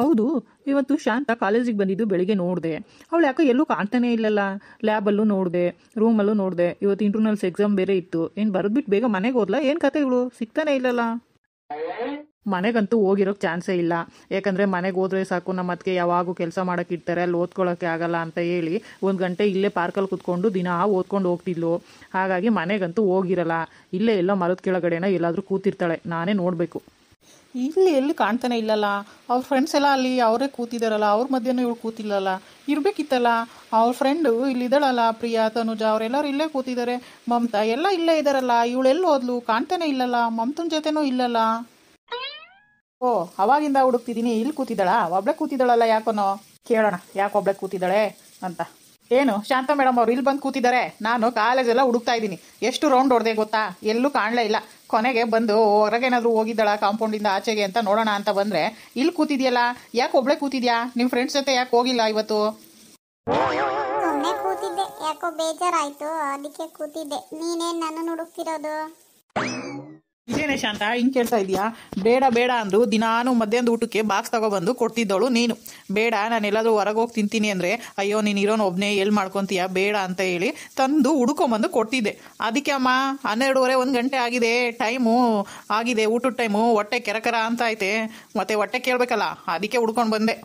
ಹೌದು ಇವತ್ತು ಶಾಂತ ಕಾಲೇಜಿಗೆ ಬಂದಿದ್ದು ಬೆಳಿಗ್ಗೆ ನೋಡಿದೆ ಅವಳು ಯಾಕೋ ಎಲ್ಲೂ ಕಾಣ್ತಾನೆ ಇಲ್ಲಲ್ಲ ಲ್ಯಾಬಲ್ಲೂ ನೋಡಿದೆ ರೂಮಲ್ಲೂ ನೋಡಿದೆ ಇವತ್ತು ಇಂಟರ್ನಲ್ಸ್ ಎಕ್ಸಾಮ್ ಬೇರೆ ಇತ್ತು ಏನು ಬರೆದ್ಬಿಟ್ಟು ಬೇಗ ಮನೆಗೆ ಹೋದ್ಲ ಏನು ಕತೆ ಇವಳು ಸಿಗ್ತಾನೆ ಇಲ್ಲಲ್ಲ ಮನೆಗಂತೂ ಹೋಗಿರೋಕೆ ಚಾನ್ಸೇ ಇಲ್ಲ ಯಾಕಂದರೆ ಮನೆಗೆ ಹೋದ್ರೆ ಸಾಕು ನಮ್ಮ ಅದಕ್ಕೆ ಯಾವಾಗೂ ಕೆಲಸ ಇರ್ತಾರೆ ಅಲ್ಲಿ ಓದ್ಕೊಳ್ಳೋಕೆ ಆಗಲ್ಲ ಅಂತ ಹೇಳಿ ಒಂದು ಗಂಟೆ ಇಲ್ಲೇ ಪಾರ್ಕಲ್ಲಿ ಕುತ್ಕೊಂಡು ದಿನ ಓದ್ಕೊಂಡು ಹೋಗ್ತಿದ್ಲು ಹಾಗಾಗಿ ಮನೆಗಂತೂ ಹೋಗಿರಲ್ಲ ಇಲ್ಲೇ ಎಲ್ಲ ಮರದ ಕೆಳಗಡೆನ ಎಲ್ಲಾದರೂ ಕೂತಿರ್ತಾಳೆ ನಾನೇ ನೋಡಬೇಕು ಇಲ್ಲಿ ಎಲ್ಲಿ ಕಾಣ್ತಾನೆ ಇಲ್ಲಲ್ಲ ಅವ್ರ ಫ್ರೆಂಡ್ಸ್ ಎಲ್ಲ ಅಲ್ಲಿ ಅವರೇ ಕೂತಿದಾರಲ್ಲ ಅವ್ರ ಮಧ್ಯನೂ ಇವಳು ಕೂತಿಲ್ಲಲ್ಲ ಇರ್ಬೇಕಿತ್ತಲ್ಲ ಅವ್ರ ಫ್ರೆಂಡು ಇದ್ದಾಳಲ್ಲ ಪ್ರಿಯಾ ತನುಜ ಅವರೆಲ್ಲರೂ ಇಲ್ಲೇ ಕೂತಿದ್ದಾರೆ ಮಮತಾ ಎಲ್ಲ ಇಲ್ಲೇ ಇದ್ದಾರಲ್ಲ ಎಲ್ಲಿ ಹೋದ್ಲು ಕಾಣ್ತಾನೆ ಇಲ್ಲಲ್ಲ ಮಮತನ ಜೊತೆನೂ ಇಲ್ಲಲ್ಲ ಓ ಅವಾಗಿಂದ ಹುಡುಕ್ತಿದ್ದೀನಿ ಇಲ್ಲಿ ಕೂತಿದ್ದಾಳ ಒಬ್ಳೆ ಕೂತಿದ್ದಾಳಲ್ಲ ಯಾಕೋನೋ ಕೇಳೋಣ ಯಾಕೆ ಒಬ್ಳೆ ಕೂತಿದ್ದಾಳೆ ಅಂತ ಏನು ಶಾಂತ ಮೇಡಮ್ ಅವ್ರು ಇಲ್ಲಿ ಬಂದು ಕೂತಿದ್ದಾರೆ ನಾನು ಕಾಲೇಜೆಲ್ಲ ಹುಡುಕ್ತಾ ಇದ್ದೀನಿ ಎಷ್ಟು ರೌಂಡ್ ಹೊಡೆದೆ ಗೊತ್ತಾ ಎಲ್ಲೂ ಕಾಣಲೇ ಇಲ್ಲ ಕೊನೆಗೆ ಬಂದು ಹೊರಗೇನಾದರೂ ಹೋಗಿದ್ದಾಳ ಇಂದ ಆಚೆಗೆ ಅಂತ ನೋಡೋಣ ಅಂತ ಬಂದ್ರೆ ಇಲ್ಲಿ ಕೂತಿದ್ಯಲ್ಲ ಯಾಕೆ ಒಬ್ಳೆ ಕೂತಿದ್ಯಾ ನಿಮ್ಮ ಫ್ರೆಂಡ್ಸ್ ಜೊತೆ ಯಾಕೆ ಹೋಗಿಲ್ಲ ಇವತ್ತು ಕೂತಿದ್ದೆ ಯಾಕೋ ಬೇಜಾರಾಯ್ತು ಅದಕ್ಕೆ ಕೂತಿದ್ದೆ ನೀನೇನ್ ನನ್ನ ಹುಡುಕ್ತಿರೋದು ಇದೇನೆ ಶಾಂತ ಹಿಂಗೆ ಕೇಳ್ತಾ ಇದೀಯಾ ಬೇಡ ಬೇಡ ಅಂದ್ರು ದಿನಾನು ಮಧ್ಯಾಹ್ನದ ಊಟಕ್ಕೆ ಬಾಕ್ಸ್ ತಗೊಬಂದು ಕೊಡ್ತಿದ್ದವಳು ನೀನು ಬೇಡ ನಾನು ಎಲ್ಲಾದರೂ ಹೊರಗೆ ಹೋಗಿ ತಿಂತೀನಿ ಅಂದ್ರೆ ಅಯ್ಯೋ ನೀನು ಇರೋನು ಒಬ್ನೇ ಎಲ್ಲಿ ಮಾಡ್ಕೊಂತೀಯ ಬೇಡ ಅಂತ ಹೇಳಿ ತಂದು ಹುಡ್ಕೊಂಬಂದು ಕೊಡ್ತಿದ್ದೆ ಅದಕ್ಕೆ ಅಮ್ಮ ಹನ್ನೆರಡೂವರೆ ಒಂದು ಗಂಟೆ ಆಗಿದೆ ಟೈಮು ಆಗಿದೆ ಊಟದ ಟೈಮು ಹೊಟ್ಟೆ ಕೆರಕರ ಅಂತ ಐತೆ ಮತ್ತೆ ಹೊಟ್ಟೆ ಕೇಳಬೇಕಲ್ಲ ಅದಕ್ಕೆ ಹುಡ್ಕೊಂಡು ಬಂದೆ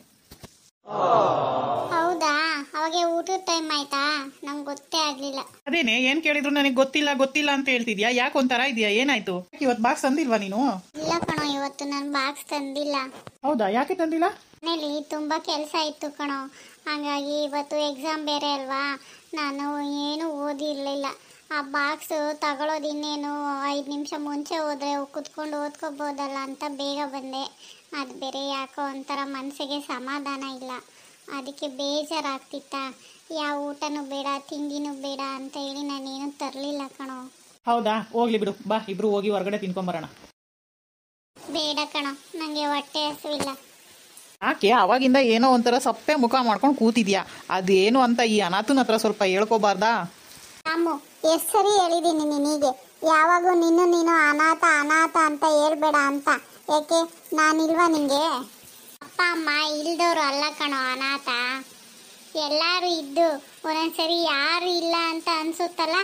ಹೌದಾ ಅವಾಗೆ ಊಟದ ಟೈಮ್ ಆಯ್ತಾ ನಂಗೆ ಗೊತ್ತೇ ಆಗ್ಲಿಲ್ಲ ಅದೇನೆ ಏನ್ ಕೇಳಿದ್ರು ನನಗೆ ಗೊತ್ತಿಲ್ಲ ಗೊತ್ತಿಲ್ಲ ಅಂತ ಹೇಳ್ತಿದ್ಯಾ ಯಾಕೆ ಒಂಥರ ಇದೆಯಾ ಏನಾಯ್ತು ಇವತ್ತು ಬಾಕ್ಸ್ ತಂದಿಲ್ವಾ ನೀನು ಇಲ್ಲ ಕಣೋ ಇವತ್ತು ನಾನು ಬಾಕ್ಸ್ ತಂದಿಲ್ಲ ಹೌದಾ ಯಾಕೆ ತಂದಿಲ್ಲ ಮನೇಲಿ ತುಂಬಾ ಕೆಲಸ ಇತ್ತು ಕಣೋ ಹಾಗಾಗಿ ಇವತ್ತು ಎಕ್ಸಾಮ್ ಬೇರೆ ಅಲ್ವಾ ನಾನು ಏನು ಓದಿರ್ಲಿಲ್ಲ ಆ ಬಾಕ್ಸ್ ತಗೊಳೋದು ಇನ್ನೇನು ಐದು ನಿಮಿಷ ಮುಂಚೆ ಹೋದ್ರೆ ಕುತ್ಕೊಂಡು ಓದ್ಕೋಬೋದಲ್ಲ ಅಂತ ಬೇಗ ಬಂದೆ ಅದು ಬೇರೆ ಯಾಕೋ ಒಂಥರ ಮನಸ್ಸಿಗೆ ಸಮಾಧಾನ ಇಲ್ಲ ಅದಕ್ಕೆ ಬೇಜಾರಾಗ್ತಿತ್ತಾ ಯಾವ ಊಟನೂ ಬೇಡ ತಿಂಡಿನೂ ಬೇಡ ಅಂತ ಹೇಳಿ ನಾನೇನು ತರಲಿಲ್ಲ ಕಣೋ ಹೌದಾ ಹೋಗ್ಲಿ ಬಿಡು ಬಾ ಇಬ್ರು ಹೋಗಿ ಹೊರಗಡೆ ತಿನ್ಕೊಂಬರೋಣ ಬೇಡ ಕಣ ನನಗೆ ಹೊಟ್ಟೆ ಇಲ್ಲ ಆಕೆ ಅವಾಗಿಂದ ಏನೋ ಒಂಥರ ಸಪ್ಪೆ ಮುಖ ಮಾಡ್ಕೊಂಡು ಕೂತಿದ್ಯಾ ಅದೇನು ಅಂತ ಈ ಅನಾಥನ ಹತ್ರ ಸ್ವಲ್ಪ ಹೇಳ್ಕೋಬಾರ್ದಾ ಅಮ್ಮು ಎಷ್ಟು ಸರಿ ಹೇಳಿದ್ದೀನಿ ನಿನಗೆ ಯಾವಾಗೂ ನಿನ್ನ ನೀನು ಅನಾಥ ಅನಾಥ ಅಂತ ಹೇಳ್ಬೇಡ ಅಂತ ಯಾಕೆ ನಾನಿಲ್ವಾ ನಿಂಗೆ ಅಪ್ಪ ಅಮ್ಮ ಇಲ್ದವ್ರು ಅಲ್ಲ ಕಣೋ ಅನಾಥ ಎಲ್ಲರೂ ಇದ್ದು ಒಂದೊಂದ್ಸರಿ ಯಾರು ಇಲ್ಲ ಅಂತ ಅನ್ಸುತ್ತಲ್ಲ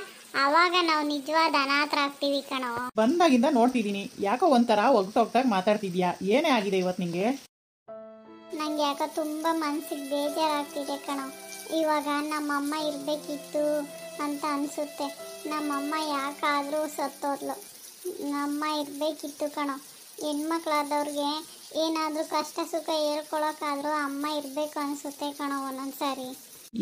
ಅವಾಗ ನಾವು ನಿಜವಾದ ಅನಾಥರಾಗ್ತೀವಿ ಕಣೋ ಬಂದಾಗಿಂದ ನೋಡ್ತಿದ್ದೀನಿ ಯಾಕೋ ಒಂಥರ ಒಗ್ತೋಗ್ತಾಗ ಮಾತಾಡ್ತಿದ್ಯಾ ಏನೇ ಆಗಿದೆ ಇವತ್ತು ನಿಂಗೆ ನಂಗೆ ಯಾಕೋ ತುಂಬ ಮನ್ಸಿಗೆ ಬೇಜಾರಾಗ್ತಿದೆ ಕಣೋ ಇವಾಗ ನಮ್ಮಮ್ಮ ಇರಬೇಕಿತ್ತು ಅಂತ ಅನ್ಸುತ್ತೆ ನಮ್ಮಮ್ಮ ಯಾಕಾದರೂ ಸತ್ತೋದ್ಲು ನಮ್ಮ ಇರಬೇಕಿತ್ತು ಕಣೋ ಹೆಣ್ಮಕ್ಳಾದವ್ರಿಗೆ ಏನಾದರೂ ಕಷ್ಟ ಸುಖ ಹೇಳ್ಕೊಳಕ್ಕಾದ್ರೂ ಅಮ್ಮ ಇರಬೇಕು ಅನಿಸುತ್ತೆ ಕಣೋ ಒಂದೊಂದು ಸಾರಿ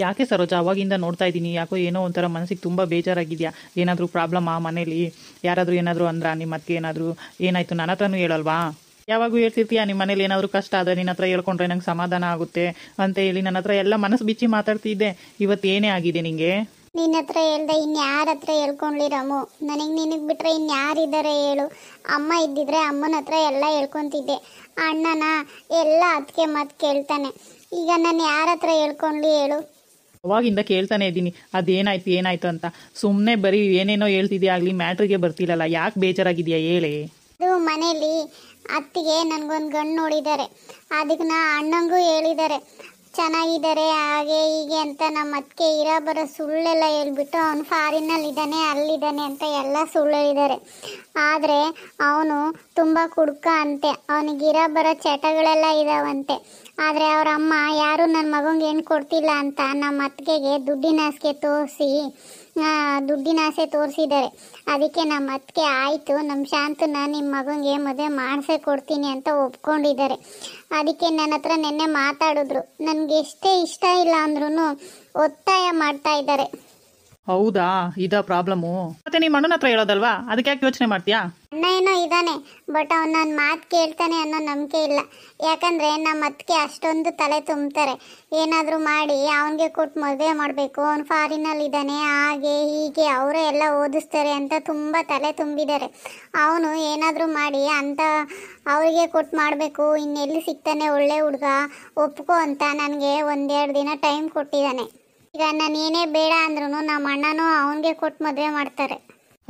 ಯಾಕೆ ಸರೋಜ ಅವಾಗಿಂದ ನೋಡ್ತಾ ಇದ್ದೀನಿ ಯಾಕೋ ಏನೋ ಒಂಥರ ಮನಸ್ಸಿಗೆ ತುಂಬ ಬೇಜಾರಾಗಿದೆಯಾ ಏನಾದರೂ ಪ್ರಾಬ್ಲಮ್ ಆ ಮನೇಲಿ ಯಾರಾದರೂ ಏನಾದರೂ ಅಂದ್ರ ನಿಮ್ಮ ಅತ್ತಿಗೆ ಏನಾದರೂ ಏನಾಯಿತು ನನ್ನ ಹತ್ರನೂ ಹೇಳಲ್ವಾ ಯಾವಾಗೂ ಹೇಳ್ತಿರ್ತೀಯಾ ನಿಮ್ಮ ಮನೇಲಿ ಏನಾದರೂ ಕಷ್ಟ ಆದರೆ ನಿನ್ನ ಹತ್ರ ಹೇಳ್ಕೊಂಡ್ರೆ ನಂಗೆ ಸಮಾಧಾನ ಆಗುತ್ತೆ ಅಂತ ಹೇಳಿ ನನ್ನ ಹತ್ರ ಎಲ್ಲ ಮನಸ್ಸು ಬಿಚ್ಚಿ ಮಾತಾಡ್ತಿದ್ದೆ ಇವತ್ತು ಏನೇ ಆಗಿದೆ ನಿಂಗೆ ನಿನ್ನ ಹತ್ರ ಹೇಳ್ದೆ ಇನ್ಯಾರ ಹತ್ರ ಹೇಳ್ಕೊಂಡ್ಲಿ ರಾಮು ನನಗೆ ನಿನಗೆ ಬಿಟ್ಟರೆ ಇನ್ಯಾರಿದ್ದಾರೆ ಹೇಳು ಅಮ್ಮ ಇದ್ದಿದ್ರೆ ಅಮ್ಮನ ಹತ್ರ ಎಲ್ಲ ಹೇಳ್ಕೊತಿದ್ದೆ ಅಣ್ಣನ ಎಲ್ಲ ಅದಕ್ಕೆ ಮತ್ತೆ ಕೇಳ್ತಾನೆ ಈಗ ನಾನು ಯಾರ ಹತ್ರ ಹೇಳ್ಕೊಂಡ್ಲಿ ಹೇಳು ಅವಾಗಿಂದ ಕೇಳ್ತಾನೆ ಇದ್ದೀನಿ ಅದೇನಾಯ್ತು ಏನಾಯ್ತು ಅಂತ ಸುಮ್ಮನೆ ಬರೀ ಏನೇನೋ ಹೇಳ್ತಿದ್ಯಾ ಆಗಲಿ ಮ್ಯಾಟ್ರಿಗೆ ಬರ್ತಿಲ್ಲಲ್ಲ ಯಾಕೆ ಬೇಜಾರಾಗಿದೆಯಾ ಹೇಳಿ ಅದು ಮನೇಲಿ ಅತ್ತಿಗೆ ನನಗೊಂದು ಗಂಡು ನೋಡಿದ್ದಾರೆ ಅದಕ್ಕೆ ನಾ ಅಣ್ಣಂಗೂ ಹೇಳಿದ್ದಾರೆ ಚೆನ್ನಾಗಿದ್ದಾರೆ ಹಾಗೆ ಹೀಗೆ ಅಂತ ನಮ್ಮ ಅದಕ್ಕೆ ಇರೋ ಬರೋ ಸುಳ್ಳೆಲ್ಲ ಹೇಳ್ಬಿಟ್ಟು ಅವನು ಫಾರಿನಲ್ಲಿ ಇದ್ದಾನೆ ಅಲ್ಲಿದ್ದಾನೆ ಅಂತ ಎಲ್ಲ ಸುಳ್ಳು ಇದ್ದಾರೆ ಆದರೆ ಅವನು ತುಂಬ ಕುಡ್ಕ ಅಂತೆ ಇರೋ ಬರೋ ಚಟಗಳೆಲ್ಲ ಇದಾವಂತೆ ಆದರೆ ಅವರ ಅಮ್ಮ ಯಾರು ನನ್ನ ಮಗಂಗೆ ಏನು ಕೊಡ್ತಿಲ್ಲ ಅಂತ ನಮ್ಮ ಅತ್ತಿಗೆಗೆ ದುಡ್ಡಿನ ಹಾಸಿಗೆ ತೋರಿಸಿ ದುಡ್ಡಿನ ಆಸೆ ತೋರಿಸಿದ್ದಾರೆ ಅದಕ್ಕೆ ನಮ್ಮ ಅತ್ತಿಗೆ ಆಯಿತು ನಮ್ಮ ಶಾಂತನ ನಿಮ್ಮ ಮಗನಿಗೆ ಮದುವೆ ಮಾಡಿಸೇ ಕೊಡ್ತೀನಿ ಅಂತ ಒಪ್ಕೊಂಡಿದ್ದಾರೆ ಅದಕ್ಕೆ ನನ್ನ ಹತ್ರ ನಿನ್ನೆ ಮಾತಾಡಿದ್ರು ನನಗೆ ಎಷ್ಟೇ ಇಷ್ಟ ಇಲ್ಲ ಅಂದ್ರೂ ಒತ್ತಾಯ ಮಾಡ್ತಾ ಇದ್ದಾರೆ ಹೌದಾ ಇದ ಪ್ರಾಬ್ಲಮ್ಮು ಮತ್ತೆ ನಿಮ್ಮ ಅಣ್ಣನ ಹತ್ರ ಹೇಳೋದಲ್ವಾ ಅದಕ್ಕೆ ಯಾಕೆ ಯೋಚನೆ ಮಾಡ್ತೀಯಾ ಅಣ್ಣ ಏನೋ ಇದಾನೆ ಬಟ್ ಅವ್ನು ನನ್ನ ಮಾತು ಕೇಳ್ತಾನೆ ಅನ್ನೋ ನಂಬಿಕೆ ಇಲ್ಲ ಯಾಕಂದ್ರೆ ನಮ್ಮ ಅತ್ತಿಗೆ ಅಷ್ಟೊಂದು ತಲೆ ತುಂಬ್ತಾರೆ ಏನಾದರೂ ಮಾಡಿ ಅವನಿಗೆ ಕೊಟ್ಟು ಮದುವೆ ಮಾಡಬೇಕು ಅವ್ನು ಫಾರಿನಲ್ಲಿ ಇದ್ದಾನೆ ಹಾಗೆ ಹೀಗೆ ಅವರೇ ಎಲ್ಲ ಓದಿಸ್ತಾರೆ ಅಂತ ತುಂಬಾ ತಲೆ ತುಂಬಿದ್ದಾರೆ ಅವನು ಏನಾದರೂ ಮಾಡಿ ಅಂತ ಅವರಿಗೆ ಕೊಟ್ಟು ಮಾಡಬೇಕು ಇನ್ನೆಲ್ಲಿ ಸಿಗ್ತಾನೆ ಒಳ್ಳೆ ಹುಡುಗ ಒಪ್ಕೋ ಅಂತ ನನಗೆ ಒಂದೆರಡು ದಿನ ಟೈಮ್ ಕೊಟ್ಟಿದ್ದಾನೆ ಈಗ ನಾನು ಬೇಡ ಅಂದ್ರೂ ನಮ್ಮ ಅಣ್ಣನೂ ಅವನಿಗೆ ಕೊಟ್ಟು ಮದುವೆ ಮಾಡ್ತಾರೆ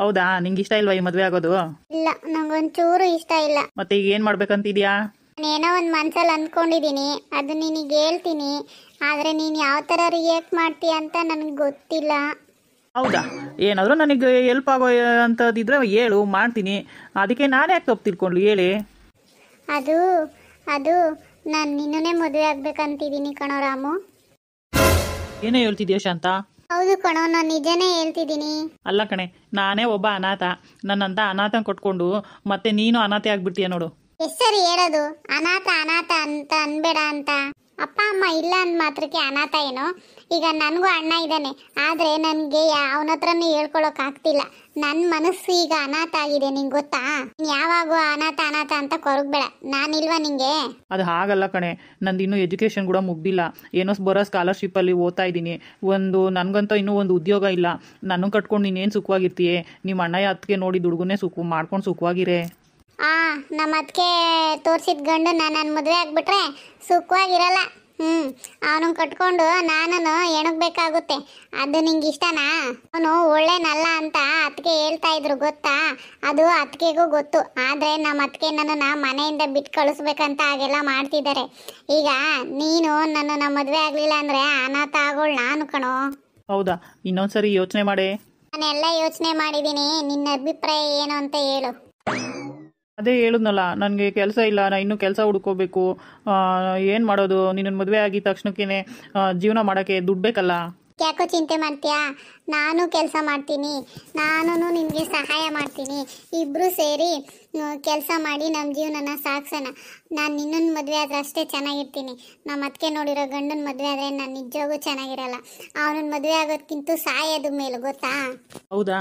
ಹೌದಾ ನಿಂಗೆ ಇಷ್ಟ ಇಲ್ವಾ ಈ ಮದ್ವೆ ಆಗೋದು ಇಲ್ಲ ನಂಗೊಂಚೂರು ಇಷ್ಟ ಇಲ್ಲ ಮತ್ತೆ ಈಗ ಏನ್ ಮಾಡ್ಬೇಕಂತಿದ್ಯಾ ಏನೋ ಒಂದು ಮನ್ಸಲ್ಲಿ ಅಂದ್ಕೊಂಡಿದ್ದೀನಿ ಅದು ನಿನಗೆ ಹೇಳ್ತೀನಿ ಆದ್ರೆ ನೀನು ಯಾವ ತರ ರಿಯಾಕ್ಟ್ ಮಾಡ್ತೀಯ ಅಂತ ನನಗೆ ಗೊತ್ತಿಲ್ಲ ಹೌದಾ ಏನಾದರೂ ನನಗೆ ಹೆಲ್ಪ್ ಆಗೋ ಅಂತದಿದ್ರೆ ಹೇಳು ಮಾಡ್ತೀನಿ ಅದಕ್ಕೆ ನಾನೇ ಯಾಕೆ ತಪ್ಪು ತಿಳ್ಕೊಂಡ್ಲು ಹೇಳಿ ಅದು ಅದು ನಾನು ನಿನ್ನೇ ಮದುವೆ ಆಗ್ಬೇಕಂತಿದ್ದೀನಿ ಕಣೋ ರಾಮು ಏನೋ ಹೇಳ್ತಿದ್ಯಾ ಶಾಂತ ಹೌದು ಕಣೋ ನಾನು ನಿಜನೇ ಹೇಳ್ತಿದ್ದೀನಿ ಅಲ್ಲ ಕಣೆ ನಾನೇ ಒಬ್ಬ ಅನಾಥ ನನ್ನಂತ ಅನಾಥ ಕೊಟ್ಕೊಂಡು ಮತ್ತೆ ನೀನು ಅನಾಥೆ ಆಗ್ಬಿಡ್ತೀಯ ನೋಡು ಸರಿ ಹೇಳೋದು ಅನಾಥ ಅನಾಥ ಅಂತ ಅನ್ಬೇಡ ಅಂತ ಅಪ್ಪ ಅಮ್ಮ ಇಲ್ಲ ಅಂದ ಮಾತ್ರಕ್ಕೆ ಅನಾಥ ಏನೋ ಈಗ ನನಗೂ ಅಣ್ಣ ಇದ್ದಾನೆ ಆದರೆ ನನಗೆ ಅವನ ಹತ್ರನೂ ಹೇಳ್ಕೊಳೋಕ್ಕಾಗ್ತಿಲ್ಲ ನನ್ನ ಮನಸ್ಸು ಈಗ ಅನಾಥ ಆಗಿದೆ ನಿಂಗೆ ಗೊತ್ತಾ ಯಾವಾಗ ಅನಾಥ ಅನಾಥ ಅಂತ ಕೊರಗಬೇಡ ನಾನಿಲ್ವಾ ನಿಂಗೆ ಅದು ಹಾಗಲ್ಲ ಕಣೆ ನಂದು ಇನ್ನೂ ಎಜುಕೇಶನ್ ಕೂಡ ಮುಗ್ದಿಲ್ಲ ಏನೋ ಬರೋ ಸ್ಕಾಲರ್ಶಿಪ್ಪಲ್ಲಿ ಓದ್ತಾ ಇದ್ದೀನಿ ಒಂದು ನನಗಂತ ಇನ್ನೂ ಒಂದು ಉದ್ಯೋಗ ಇಲ್ಲ ನನ್ನ ಕಟ್ಕೊಂಡು ನೀನೇನು ಸುಖವಾಗಿರ್ತೀಯೇ ನಿಮ್ಮ ಅಣ್ಣ ಅದಕ್ಕೆ ನೋಡಿ ದುಡ್ಗುನೇ ಸುಖ ಮಾಡ್ಕೊಂಡು ಸುಖವಾಗಿರೇ ಆ ನಮ್ಮ ಅದಕ್ಕೆ ತೋರಿಸಿದ ಗಂಡು ನನ್ನ ಮದುವೆ ಆಗಿಬಿಟ್ರೆ ಸುಖವಾಗಿರಲ್ಲ ಹ್ಞೂ ಅವನು ಕಟ್ಕೊಂಡು ನಾನು ಎಣಗಬೇಕಾಗುತ್ತೆ ಅದು ನಿಂಗೆ ಇಷ್ಟನಾ ಅವನು ಒಳ್ಳೇನಲ್ಲ ಅಂತ ಅತ್ತಿಗೆ ಹೇಳ್ತಾ ಇದ್ರು ಗೊತ್ತಾ ಅದು ಅತ್ತಿಗೆಗೂ ಗೊತ್ತು ಆದರೆ ನಮ್ಮ ಅತ್ತಿಗೆ ನನ್ನನ್ನು ಮನೆಯಿಂದ ಬಿಟ್ಟು ಕಳಿಸ್ಬೇಕಂತ ಹಾಗೆಲ್ಲ ಮಾಡ್ತಿದ್ದಾರೆ ಈಗ ನೀನು ನನ್ನ ಮದುವೆ ಆಗಲಿಲ್ಲ ಅಂದರೆ ಅನಾಥ ಆಗೋಳು ನಾನು ಕಣೋ ಹೌದಾ ಇನ್ನೊಂದ್ಸರಿ ಯೋಚನೆ ಮಾಡಿ ನಾನೆಲ್ಲ ಯೋಚನೆ ಮಾಡಿದ್ದೀನಿ ನಿನ್ನ ಅಭಿಪ್ರಾಯ ಏನು ಅಂತ ಹೇಳು ಅದೇ ಹೇಳಿದ್ನಲ್ಲ ನನಗೆ ಕೆಲಸ ಇಲ್ಲ ನಾನು ಇನ್ನೂ ಕೆಲಸ ಹುಡ್ಕೋಬೇಕು ಏನು ಮಾಡೋದು ನಿನ್ನ ಮದುವೆ ಆಗಿದ ತಕ್ಷಣಕ್ಕೇನೆ ಜೀವನ ಮಾಡೋಕ್ಕೆ ದುಡ್ಡು ಬೇಕಲ್ಲ ಯಾಕೋ ಚಿಂತೆ ಮಾಡ್ತೀಯಾ ನಾನು ಕೆಲಸ ಮಾಡ್ತೀನಿ ನಾನು ನಿಮಗೆ ಸಹಾಯ ಮಾಡ್ತೀನಿ ಇಬ್ಬರು ಸೇರಿ ಕೆಲಸ ಮಾಡಿ ನಮ್ಮ ಜೀವನನ ಸಾಗಿಸೋಣ ನಾನು ನಿನ್ನೊಂದು ಮದುವೆ ಆದರೆ ಅಷ್ಟೇ ಚೆನ್ನಾಗಿರ್ತೀನಿ ನಮ್ಮ ಅತ್ತಿಗೆ ನೋಡಿರೋ ಗಂಡನ ಮದುವೆ ಆದರೆ ನಾನು ನಿಜವಾಗೂ ಚೆನ್ನಾಗಿರಲ್ಲ ಅವನನ್ನ ಮದುವೆ ಆಗೋದಕ್ಕಿಂತ ಸಾಯೋದು ಮೇಲೆ ಗೊತ್ತಾ ಹೌದಾ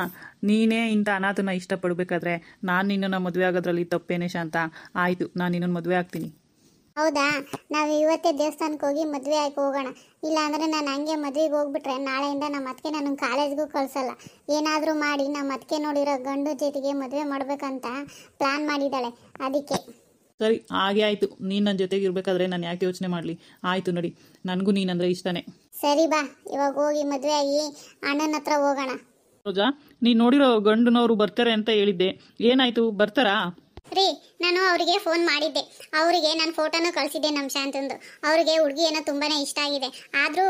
ನೀನೇ ಇಂಥ ಅನಾಥನ ಇಷ್ಟಪಡಬೇಕಾದ್ರೆ ನಾನು ನಿನ್ನನ್ನು ಮದುವೆ ಆಗೋದ್ರಲ್ಲಿ ತಪ್ಪೇನೆ ಶಾಂತ ಆಯಿತು ನಾನು ನಿನ್ನನ್ನು ಮದುವೆ ಆಗ್ತೀನಿ ಹೌದಾ ನಾವು ಇವತ್ತೇ ದೇವಸ್ಥಾನಕ್ಕೆ ಹೋಗಿ ಮದುವೆ ಆಗಿ ಹೋಗೋಣ ಅಂದ್ರೆ ನಾನು ಹಂಗೆ ಮದ್ವೆಗೆ ಹೋಗ್ಬಿಟ್ರೆ ನಾಳೆಯಿಂದ ನಮ್ಮ ಅದಕ್ಕೆ ನಾನು ಕಾಲೇಜ್ಗೂ ಕಳ್ಸಲ್ಲ ಏನಾದರೂ ಮಾಡಿ ನಮ್ಮ ಅದಕ್ಕೆ ನೋಡಿರೋ ಗಂಡು ಜೊತೆಗೆ ಮದುವೆ ಮಾಡಬೇಕಂತ ಪ್ಲಾನ್ ಮಾಡಿದ್ದಾಳೆ ಅದಕ್ಕೆ ಸರಿ ಹಾಗೆ ಆಯ್ತು ನೀನು ನನ್ನ ಜೊತೆಗೆ ಇರ್ಬೇಕಾದ್ರೆ ನಾನು ಯಾಕೆ ಯೋಚನೆ ಮಾಡ್ಲಿ ಆಯ್ತು ನೋಡಿ ನನಗೂ ನೀನಂದ್ರೆ ಇಷ್ಟನೇ ಸರಿ ಬಾ ಇವಾಗ ಹೋಗಿ ಮದುವೆ ಆಗಿ ಅಣ್ಣನ ಹತ್ರ ಹೋಗೋಣ ರೋಜಾ ನೀನು ನೋಡಿರೋ ಗಂಡನವರು ಬರ್ತಾರೆ ಅಂತ ಹೇಳಿದ್ದೆ ಏನಾಯ್ತು ಬರ್ತಾರಾ ರೀ ನಾನು ಅವರಿಗೆ ಫೋನ್ ಮಾಡಿದ್ದೆ ಅವರಿಗೆ ನಾನು ಫೋಟೋನು ಕಳಿಸಿದ್ದೆ ನಮ್ಮ ಶಾಂತಂದು ಅವರಿಗೆ ಹುಡುಗಿ ಏನೋ ತುಂಬಾ ಇಷ್ಟ ಆಗಿದೆ ಆದರೂ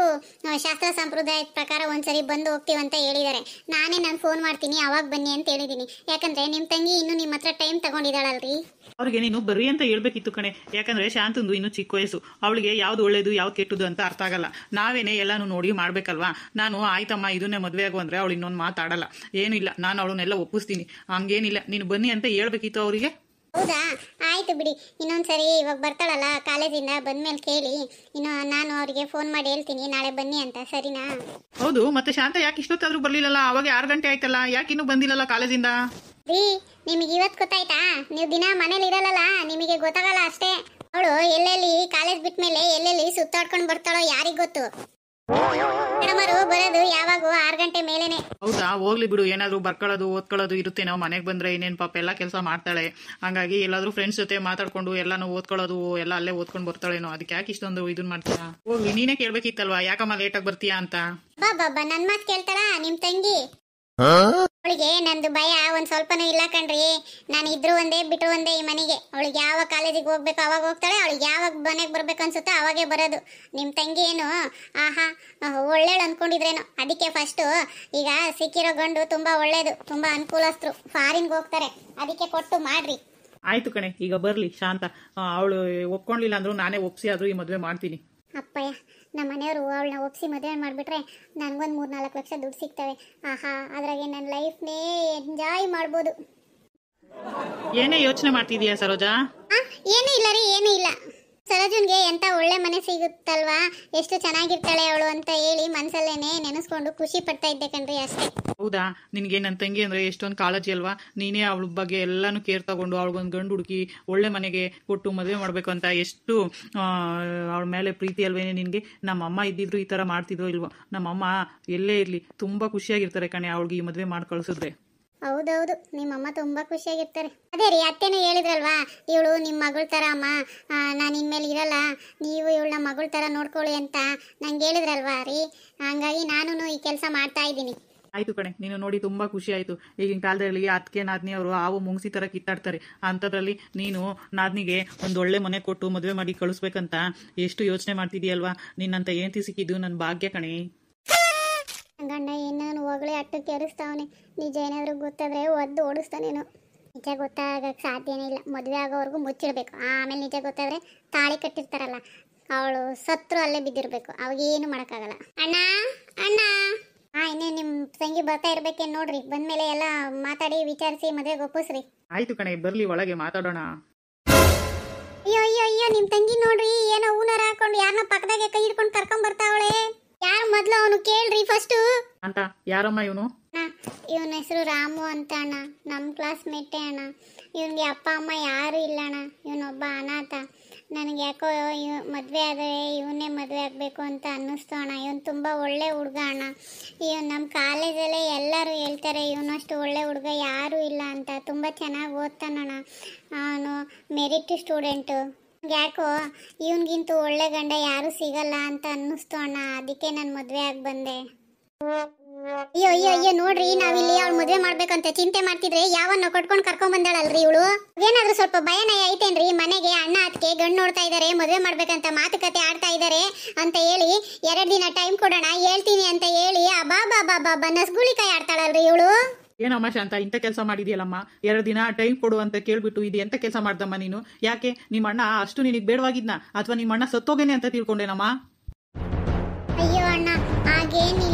ಶಾಸ್ತ್ರ ಸಂಪ್ರದಾಯದ ಪ್ರಕಾರ ಒಂದ್ಸರಿ ಬಂದು ಹೋಗ್ತೀವಿ ಅಂತ ಹೇಳಿದ್ದಾರೆ ನಾನೇ ನಾನು ಫೋನ್ ಮಾಡ್ತೀನಿ ಅವಾಗ ಬನ್ನಿ ಅಂತ ಹೇಳಿದ್ದೀನಿ ಯಾಕಂದ್ರೆ ನಿಮ್ಮ ತಂಗಿ ಇನ್ನು ನಿಮ್ಮ ಹತ್ರ ಟೈಮ್ ತಗೊಂಡಿದ್ದಾಳಲ್ರಿ ಅವ್ರಿಗೆ ನೀನು ಬರ್ರಿ ಅಂತ ಹೇಳ್ಬೇಕಿತ್ತು ಕಣೆ ಯಾಕಂದ್ರೆ ಶಾಂತಂದು ಇನ್ನು ಚಿಕ್ಕ ವಯಸ್ಸು ಅವಳಿಗೆ ಯಾವ್ದು ಒಳ್ಳೇದು ಯಾವ್ದು ಕೆಟ್ಟದು ಅಂತ ಅರ್ಥ ಆಗಲ್ಲ ನಾವೇನೇ ಎಲ್ಲಾನು ನೋಡಿ ಮಾಡ್ಬೇಕಲ್ವಾ ನಾನು ಆಯ್ತಮ್ಮ ಇದನ್ನೇ ಮದ್ವೆ ಆಗು ಅಂದ್ರೆ ಅವಳು ಇನ್ನೊಂದು ಮಾತಾಡಲ್ಲ ಏನಿಲ್ಲ ಇಲ್ಲ ನಾನು ಅವಳನ್ನೆಲ್ಲ ಒಪ್ಪಿಸ್ತೀನಿ ಹಂಗೇನಿಲ್ಲ ನೀನು ಬನ್ನಿ ಅಂತ ಹೇಳ್ಬೇಕಿತ್ತು ಅವರಿಗೆ ಹೌದಾ ಆಯ್ತು ಬಿಡಿ ಇನ್ನೊಂದ್ಸರಿ ಇವಾಗ ಬರ್ತಾಳಲ್ಲ ಕಾಲೇಜಿಂದ ಬಂದ್ಮೇಲೆ ಕೇಳಿ ಇನ್ನು ನಾನು ಅವರಿಗೆ ಫೋನ್ ಮಾಡಿ ಹೇಳ್ತೀನಿ ನಾಳೆ ಬನ್ನಿ ಅಂತ ಸರಿನಾ ಹೌದು ಮತ್ತೆ ಶಾಂತ ಯಾಕೆ ಇಷ್ಟೊತ್ತಾದ್ರೂ ಬರ್ಲಿಲ್ಲಲ್ಲ ಅವಾಗ ಆರು ಗಂಟೆ ಆಯ್ತಲ್ಲ ಯಾಕೆ ಇನ್ನೂ ಬಂದಿಲ್ಲಲ್ಲ ಕಾಲೇಜಿಂದ ರೀ ನಿಮಗೆ ಇವತ್ತು ಗೊತ್ತಾಯ್ತಾ ನೀವು ದಿನ ಮನೇಲಿ ಇರಲ್ಲಲ್ಲ ನಿಮಗೆ ಗೊತ್ತಾಗಲ್ಲ ಅಷ್ಟೇ ಅವಳು ಎಲ್ಲೆಲ್ಲಿ ಕಾಲೇಜ್ ಬಿಟ್ಟ ಮೇಲೆ ಎಲ್ಲೆಲ್ಲಿ ಸುತ್ತಾಡ್ಕೊಂಡು ಬರ್ತಾಳೋ ಯಾರಿಗ್ ಗೊತ್ತು ಹೌದಾ ಹೋಗ್ಲಿ ಬಿಡು ಏನಾದ್ರು ಬರ್ಕೊಳ್ಳೋದು ಓದ್ಕೊಳ್ಳೋದು ಇರುತ್ತೆ ನಾವು ಮನೆಗೆ ಬಂದ್ರೆ ಇನ್ನೇನ್ ಪಾಪ ಎಲ್ಲ ಕೆಲಸ ಮಾಡ್ತಾಳೆ ಹಂಗಾಗಿ ಎಲ್ಲಾದ್ರೂ ಫ್ರೆಂಡ್ಸ್ ಜೊತೆ ಮಾತಾಡ್ಕೊಂಡು ಎಲ್ಲಾನು ಓದ್ಕೊಳ್ಳೋದು ಎಲ್ಲ ಅಲ್ಲೇ ಓದ್ಕೊಂಡು ಬರ್ತಾಳೇನೋ ಅದಕ್ಕೆ ಯಾಕೆ ಇಷ್ಟೊಂದು ಇದನ್ ಮಾಡ್ತೀಯಾ ಹೋಗ್ಲಿ ನೀನೇ ಕೇಳ್ಬೇಕಿತ್ತಲ್ವಾ ಯಾಕಮ್ಮ ಲೇಟಾಗಿ ಬರ್ತೀಯಾ ಅಂತ ಬಾಬಾ ನನ್ ಮಾತು ಕೇಳ್ತಾರ ನಿಮ್ ತಂಗಿ ಅವಳಿಗೆ ನಂದು ಭಯ ಒಂದ್ ಸ್ವಲ್ಪನೂ ಇಲ್ಲ ಕಣ್ರಿ ನಾನು ಇದ್ರು ಒಂದೇ ಬಿಟ್ರು ಒಂದೇ ಈ ಮನೆಗೆ ಅವಳಿಗೆ ಯಾವ ಕಾಲೇಜಿಗೆ ಹೋಗ್ಬೇಕು ಅವಾಗ ಹೋಗ್ತಾಳೆ ಅವಳಿಗೆ ಯಾವಾಗ ಮನೆಗೆ ಬರ್ಬೇಕು ಅನ್ಸುತ್ತೋ ಅವಾಗೇ ಬರೋದು ನಿಮ್ ತಂಗಿ ಏನು ಆಹಾ ಒಳ್ಳೇಳು ಅನ್ಕೊಂಡಿದ್ರೇನು ಅದಕ್ಕೆ ಫಸ್ಟು ಈಗ ಸಿಕ್ಕಿರೋ ಗಂಡು ತುಂಬಾ ಒಳ್ಳೇದು ತುಂಬಾ ಅನುಕೂಲಸ್ತ್ರು ಫಾರಿನ್ಗೆ ಹೋಗ್ತಾರೆ ಅದಕ್ಕೆ ಕೊಟ್ಟು ಮಾಡ್ರಿ ಆಯ್ತು ಕಣೆ ಈಗ ಬರ್ಲಿ ಶಾಂತ ಅವಳು ಒಪ್ಕೊಂಡ್ಲಿಲ್ಲ ಅಂದ್ರು ನಾನೇ ಒಪ್ಸಿ ಆದ್ರೂ ಈ ಮದ್ವೆ ಮಾಡ್ತೀನಿ ಅಪ್ಪಯ್ಯ ನಮ್ಮ ಮನೆಯವರು ಅವಳನ್ನ ಒಪ್ಪಿಸಿ ಮದುವೆ ಮಾಡಿಬಿಟ್ರೆ ನನಗೊಂದು ಮೂರು ನಾಲ್ಕು ಲಕ್ಷ ದುಡ್ಡು ಸಿಗ್ತವೆ ಆಹಾ ಅದ್ರಾಗೆ ನನ್ನ ಲೈಫ್ನೇ ಎಂಜಾಯ್ ಮಾಡ್ಬೋದು ಏನೇ ಯೋಚನೆ ಮಾಡ್ತಿದೀಯಾ ಸರೋಜಾ ಏನೂ ಇಲ್ಲ ರೀ ಏನೂ ಇಲ್ಲ ಸರೋಜನ್ಗೆ ಎಂತ ಒಳ್ಳೆ ಮನೆ ಸಿಗುತ್ತಲ್ವಾ ಎಷ್ಟು ಚೆನ್ನಾಗಿರ್ತಾಳೆ ಅವಳು ಅಂತ ಹೇಳಿ ಮನಸಲ್ಲೇನೆ ನೆನೆಸ್ಕೊಂಡು ಖುಷಿ ಪಡ್ತಾ ಇದ್ದೆ ಕಣ್ರಿ ಅಷ್ಟೇ ಹೌದಾ ನಿನಗೆ ನನ್ನ ತಂಗಿ ಅಂದ್ರೆ ಎಷ್ಟೊಂದು ಕಾಳಜಿ ಅಲ್ವಾ ನೀನೇ ಅವಳ ಬಗ್ಗೆ ಎಲ್ಲಾನು ಕೇರ್ ತಗೊಂಡು ಅವಳಿಗೊಂದು ಗಂಡು ಹುಡುಕಿ ಒಳ್ಳೆ ಮನೆಗೆ ಕೊಟ್ಟು ಮದುವೆ ಮಾಡ್ಬೇಕು ಅಂತ ಎಷ್ಟು ಅವಳ ಮೇಲೆ ಪ್ರೀತಿ ಅಲ್ವೇನೆ ನಮ್ಮ ಅಮ್ಮ ಇದ್ದಿದ್ರು ಈ ತರ ಮಾಡ್ತಿದ್ರು ಇಲ್ವೋ ನಮ್ಮಮ್ಮ ಎಲ್ಲೇ ಇರ್ಲಿ ತುಂಬಾ ಖುಷಿಯಾಗಿರ್ತಾರೆ ಕಣೆ ಅವಳಿಗೆ ಈ ಮದುವೆ ಮಾಡಿ ಕಳ್ಸಿದ್ರೆ ಹೌದೌದು ಅಮ್ಮ ತುಂಬಾ ಖುಷಿಯಾಗಿರ್ತಾರೆ ಅದೇ ರೀ ಅತ್ತೆನೂ ಹೇಳಿದ್ರಲ್ವಾ ಇವಳು ನಿಮ್ಮ ಮಗಳ ತರ ಅಮ್ಮ ನಾನು ಇನ್ಮೇಲೆ ಇರಲ್ಲ ನೀವು ಇವಳನ್ನ ಮಗಳ ತರ ನೋಡ್ಕೊಳ್ಳಿ ಅಂತ ನಂಗೆ ಹೇಳಿದ್ರಲ್ವಾ ರೀ ಹಂಗಾಗಿ ನಾನು ಈ ಕೆಲಸ ಮಾಡ್ತಾ ಇದ್ದೀನಿ ಆಯ್ತು ಕಣೆ ನೀನು ನೋಡಿ ತುಂಬಾ ಖುಷಿ ಆಯ್ತು ಈಗಿನ ಕಾಲದಲ್ಲಿ ಅದಕ್ಕೆ ನಾದ್ನಿ ಅವರು ಆವು ಮುಂಗಿಸಿ ತರ ಕಿತ್ತಾಡ್ತಾರೆ ಅಂತದ್ರಲ್ಲಿ ನೀನು ನಾದ್ನಿಗೆ ಒಂದು ಒಳ್ಳೆ ಮನೆ ಕೊಟ್ಟು ಮದುವೆ ಮಾಡಿ ಕಳಿಸ್ಬೇಕಂತ ಎಷ್ಟು ಯೋಚನೆ ಮಾಡ್ತಿದೀಯಲ್ವಾ ನಿನ್ನಂತ ಏನಂತ ಸಿಕ್ಕಿದ್ದು ನನ್ನ ಭಾಗ್ಯ ಕಣೆ ಗಂಡ ಇನ್ನೂ ಹೋಗಲೇ ಅಟ್ಟು ಕೆರಿಸ್ತಾವನೆ ನಿಜ ಏನಾದ್ರು ಗೊತ್ತಾದ್ರೆ ಒದ್ದು ಓಡಿಸ್ತಾನೇನು ನಿಜ ಗೊತ್ತಾಗಕ್ಕೆ ಸಾಧ್ಯನೇ ಇಲ್ಲ ಮದುವೆ ಆಗೋವರೆಗೂ ಮುಚ್ಚಿರ್ಬೇಕು ಆಮೇಲೆ ನಿಜ ಗೊತ್ತಾದ್ರೆ ತಾಳಿ ಕಟ್ಟಿರ್ತಾರಲ್ಲ ಅವಳು ಸತ್ರು ಅಲ್ಲೇ ಬಿದ್ದಿರಬೇಕು ಅವಾಗ ಏನು ಮಾಡೋಕ್ಕಾಗಲ್ಲ ಅಣ್ಣ ಅಣ್ಣ ಹಾ ಇನ್ನೇ ನಿಮ್ ತಂಗಿ ಬರ್ತಾ ಇರ್ಬೇಕೇನ್ ನೋಡ್ರಿ ಬಂದ್ಮೇಲೆ ಎಲ್ಲ ಮಾತಾಡಿ ವಿಚಾರಿಸಿ ಮದ್ವೆಗೆ ಒಪ್ಪಿಸ್ರಿ ಆಯ್ತು ಕಣೆ ಬರ್ಲಿ ಒಳಗೆ ಮಾತಾಡೋಣ ಅಯ್ಯೋ ಅಯ್ಯೋ ಅಯ್ಯೋ ನಿಮ್ ತಂಗಿ ನೋಡ್ರಿ ಏನೋ ಊನರ ಹಾಕೊಂಡು ಯಾರನ್ನ ಪಕ್ಕದಾಗೆ ಕೈ ಹಿಡ್ಕೊಂಡು ಕರ್ಕೊಂಡ್ ಬರ್ತಾವಳೆ ಯಾರ ಮೊದ್ಲು ಅವನು ಕೇಳ್ರಿ ಫಸ್ಟ್ ಅಂತ ಯಾರಮ್ಮ ಇವನು ಇವನ ಹೆಸರು ರಾಮು ಅಂತ ಅಣ್ಣ ನಮ್ಮ ಕ್ಲಾಸ್ ಮೇಟೆ ಅಣ್ಣ ಇವನ್ಗೆ ಅಪ್ಪ ಅಮ್ಮ ಯಾರು ಇಲ್ಲ ಅಣ್ಣ ಇವನೊಬ್ಬ ಅನಾಥ ನನಗೆ ಯಾಕೋ ಇವ್ ಮದುವೆ ಆದರೆ ಇವನ್ನೇ ಮದುವೆ ಆಗಬೇಕು ಅಂತ ಅನ್ನಿಸ್ತು ಅಣ್ಣ ಇವನು ತುಂಬ ಒಳ್ಳೆ ಹುಡುಗ ಅಣ್ಣ ಇವನು ನಮ್ಮ ಕಾಲೇಜಲ್ಲೇ ಎಲ್ಲರೂ ಹೇಳ್ತಾರೆ ಇವನಷ್ಟು ಒಳ್ಳೆ ಹುಡುಗ ಯಾರೂ ಇಲ್ಲ ಅಂತ ತುಂಬ ಚೆನ್ನಾಗಿ ಓದ್ತಾನಣ್ಣ ಅವನು ಮೆರಿಟ್ ಸ್ಟೂಡೆಂಟು ಯಾಕೋ ಇವನಿಗಿಂತೂ ಒಳ್ಳೆ ಗಂಡ ಯಾರೂ ಸಿಗಲ್ಲ ಅಂತ ಅನ್ನಿಸ್ತು ಅಣ್ಣ ಅದಕ್ಕೆ ನಾನು ಮದುವೆ ಆಗಿ ಬಂದೆ ಅಯ್ಯೋ ಅಯ್ಯೋ ಅಯ್ಯೋ ನೋಡ್ರಿ ನಾವಿಲ್ಲಿ ಅವ್ಳ ಮದ್ವೆ ಮಾಡ್ಬೇಕಂತ ಚಿಂತೆ ಮಾಡ್ತಿದ್ರೆ ಯಾವನ್ನ ಕಟ್ಕೊಂಡ್ ಕರ್ಕೊಂಡ್ ಬಂದಾಳಲ್ರಿ ಇವಳು ಏನಾದ್ರೂ ಸ್ವಲ್ಪ ಭಯನಯ ಐತೇನ್ರಿ ಮನೆಗೆ ಅಣ್ಣ ಅದಕ್ಕೆ ಗಂಡು ನೋಡ್ತಾ ಇದಾರೆ ಮದ್ವೆ ಮಾಡ್ಬೇಕಂತ ಮಾತುಕತೆ ಆಡ್ತಾ ಇದಾರೆ ಅಂತ ಹೇಳಿ ಎರಡ್ ದಿನ ಟೈಮ್ ಕೊಡೋಣ ಹೇಳ್ತೀನಿ ಅಂತ ಹೇಳಿ ಅಬಾ ಬಾಬಾ ಬಾಬಾ ನಸ್ಗುಳಿಕಾಯಿ ಆಡ್ತಾಳಲ್ರಿ ಇವಳು ಏನಮ್ಮ ಶಾಂತ ಇಂಥ ಕೆಲಸ ಮಾಡಿದೆಯಲ್ಲಮ್ಮ ಎರಡು ದಿನ ಟೈಮ್ ಕೊಡು ಅಂತ ಕೇಳ್ಬಿಟ್ಟು ಇದು ಎಂತ ಕೆಲಸ ಮಾಡ್ದಮ್ಮ ನೀನು ಯಾಕೆ ನಿಮ್ಮ ಅಣ್ಣ ಅಷ್ಟು ನಿನಗೆ ಬೇಡವಾಗಿದ್ನ ಅಥವಾ ನಿಮ್ಮ ಅಣ್ಣ ಸತ್ತೋಗೇನೆ ಅಂತ ತಿಳ್ಕೊಂಡೇನಮ್ಮ ಅಯ್ಯೋ ಅಣ್ಣ ಹಾಗೇನಿ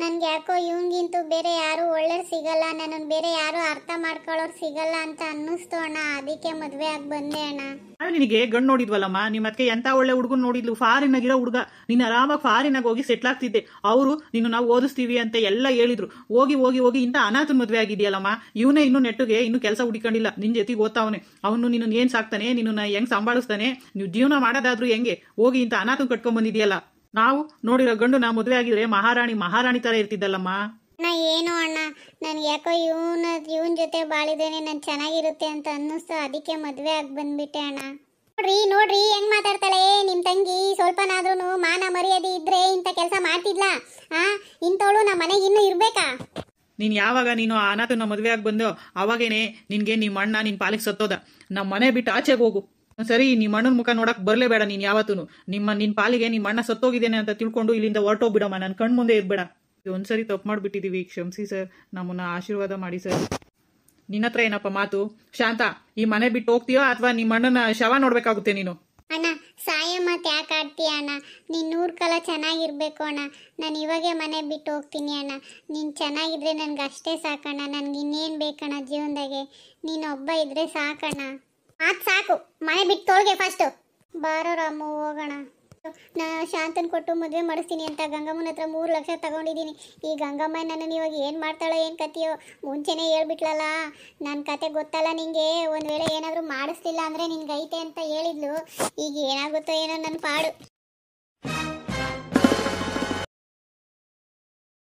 ನನ್ಗೆ ಯಾಕೋ ಇವಂಗಿಂತೂ ಬೇರೆ ಯಾರು ಒಳ್ಳೇದು ಸಿಗಲ್ಲ ನನ್ನ ಬೇರೆ ಯಾರು ಅರ್ಥ ಮಾಡ್ಕೊಳ್ಳೋರು ಸಿಗಲ್ಲ ಅಂತ ಅನ್ನಿಸ್ತು ಅಣ್ಣ ಅದಕ್ಕೆ ಮದುವೆ ಆಗಿ ಬಂದೆ ಅಣ್ಣ ನಿನಗೆ ಗಂಡು ನೋಡಿದ್ವಲ್ಲಮ್ಮ ನಿಮ್ಮ ಎಂತ ಒಳ್ಳೆ ಹುಡುಗನ್ ನೋಡಿದ್ಲು ಫಾರಿನ್ ಆಗಿರೋ ಹುಡುಗ ನೀನು ಆರಾಮಾಗಿ ಫಾರಿನ್ ಆಗಿ ಹೋಗಿ ಸೆಟ್ಲ್ ಆಗ್ತಿದ್ದೆ ಅವರು ನೀನು ನಾವು ಓದಿಸ್ತೀವಿ ಅಂತ ಎಲ್ಲ ಹೇಳಿದ್ರು ಹೋಗಿ ಹೋಗಿ ಹೋಗಿ ಇಂತ ಅನಾಥನ ಮದುವೆ ಆಗಿದೆಯಲ್ಲಮ್ಮ ಇವನೇ ಇನ್ನು ನೆಟ್ಟಿಗೆ ಇನ್ನು ಕೆಲಸ ಹುಡುಕೊಂಡಿಲ್ಲ ನಿನ್ ಜೊತೆಗೆ ಓದ್ತಾವನೆ ಅವನು ನಿನ್ನ ಏನ್ ಸಾಕ್ತಾನೆ ನೀನು ಹೆಂಗ್ ಸಂಭಾಳಿಸ್ತಾನೆ ನೀವು ಜೀವನ ಮಾಡೋದಾದ್ರೂ ಹೆಂಗೆ ಹೋಗಿ ಇಂತ ಅನಾಥನ್ ಕಟ್ಕೊಂಡ್ ಬಂದಿದೆಯಲ್ಲ ನಾವು ನೋಡಿರೋ ಗಂಡು ನಾ ಮದುವೆ ಆಗಿದ್ರೆ ಮಹಾರಾಣಿ ಮಹಾರಾಣಿ ತರ ಇರ್ತಿದ್ದಲ್ಲಮ್ಮ ನಾ ಏನು ಅಣ್ಣ ನನ್ ಯಾಕೋ ಇವನ ಇವನ್ ಜೊತೆ ಬಾಳಿದೇನೆ ನನ್ ಚೆನ್ನಾಗಿರುತ್ತೆ ಅಂತ ಅನ್ನಿಸ್ತು ಅದಕ್ಕೆ ಮದುವೆ ಆಗಿ ಬಂದ್ಬಿಟ್ಟೆ ಅಣ್ಣ ನೋಡ್ರಿ ನೋಡ್ರಿ ಹೆಂಗ್ ಮಾತಾಡ್ತಾಳೆ ನಿಮ್ ತಂಗಿ ಸ್ವಲ್ಪನಾದ್ರೂ ಮಾನ ಮರ್ಯಾದೆ ಇದ್ರೆ ಇಂಥ ಕೆಲಸ ಮಾಡ್ತಿದ್ಲ ಆ ಇಂಥವಳು ನಮ್ಮ ಮನೆಗೆ ಇನ್ನೂ ಇರ್ಬೇಕಾ ನೀನು ಯಾವಾಗ ನೀನು ಅನಾಥನ ಮದುವೆ ಆಗಿ ಬಂದೋ ಅವಾಗೇನೆ ನಿನಗೆ ನಿಮ್ಮ ಅಣ್ಣ ನಿನ್ ಪಾಲಿಗೆ ಸತ್ತೋದ ನಮ್ಮ ಮನೆ ಬಿಟ್ಟು ಆಚೆಗೆ ಹೋಗು ಸರಿ ನಿಮ್ಮ ಅಣ್ಣನ ಮುಖ ನೋಡಕ್ ಬೇಡ ನೀನ್ ಯಾವತ್ತೂ ನಿಮ್ಮ ನಿನ್ ಪಾಲಿಗೆ ನಿಮ್ಮ ಅಣ್ಣ ಸತ್ತೋಗಿದ್ದೇನೆ ಅಂತ ತಿಳ್ಕೊಂಡು ಇಲ್ಲಿಂದ ಹೊರಟೋಗ್ಬಿಡಮ್ಮ ನಾನು ಕಣ್ ಮುಂದೆ ಇರ್ಬೇಡ ಒಂದ್ಸರಿ ತಪ್ಪು ಮಾಡಿಬಿಟ್ಟಿದ್ದೀವಿ ಕ್ಷಮಿಸಿ ಸರ್ ನಮ್ಮನ್ನ ಆಶೀರ್ವಾದ ಮಾಡಿ ಸರ್ ನಿನ್ನ ಹತ್ರ ಏನಪ್ಪ ಮಾತು ಶಾಂತ ಈ ಮನೆ ಬಿಟ್ಟು ಹೋಗ್ತೀಯೋ ಅಥವಾ ನಿಮ್ಮ ಅಣ್ಣನ ಶವ ನೋಡ್ಬೇಕಾಗುತ್ತೆ ನೀನು ಅಣ್ಣ ಯಾಕೆ ಅಣ್ಣ ನೀನು ಕಾಲ ಚೆನ್ನಾಗಿರ್ಬೇಕು ಅಣ್ಣ ನಾನು ಇವಾಗೇ ಮನೆ ಬಿಟ್ಟು ಹೋಗ್ತೀನಿ ಅಣ್ಣ ನೀನು ಚೆನ್ನಾಗಿದ್ರೆ ನನಗೆ ಅಷ್ಟೇ ಸಾಕಣ್ಣ ನನಗೆ ಇನ್ನೇನು ಬೇಕಣ್ಣ ಜೀವನದಾಗೆ ನೀನು ಒಬ್ಬ ಇದ್ದರೆ ಸಾಕಣ್ಣ ಆತ್ ಸಾಕು ಮನೆ ಬಿಟ್ಟು ತೋಳ್ಗೆ ಫಸ್ಟ್ ಬಾರೋ ರಾಮು ಹೋಗೋಣ ನಾ ಶಾಂತನ್ ಕೊಟ್ಟು ಮದುವೆ ಮಾಡಿಸ್ತೀನಿ ಅಂತ ಗಂಗಮ್ಮನ ಹತ್ರ ಮೂರು ಲಕ್ಷ ತಗೊಂಡಿದ್ದೀನಿ ಈ ಗಂಗಮ್ಮ ನನ್ನ ಇವಾಗ ಏನು ಮಾಡ್ತಾಳೋ ಏನು ಕತಿಯೋ ಮುಂಚೆನೆ ಹೇಳ್ಬಿಟ್ಲಲ್ಲ ನನ್ನ ಕತೆ ಗೊತ್ತಲ್ಲ ನಿಂಗೆ ಒಂದು ವೇಳೆ ಏನಾದರೂ ಮಾಡಿಸ್ಲಿಲ್ಲ ಅಂದರೆ ನಿನ್ಗೆ ಅಂತ ಹೇಳಿದ್ಲು ಈಗ ಏನಾಗುತ್ತೋ ಏನೋ ನನ್ನ ಪಾಡು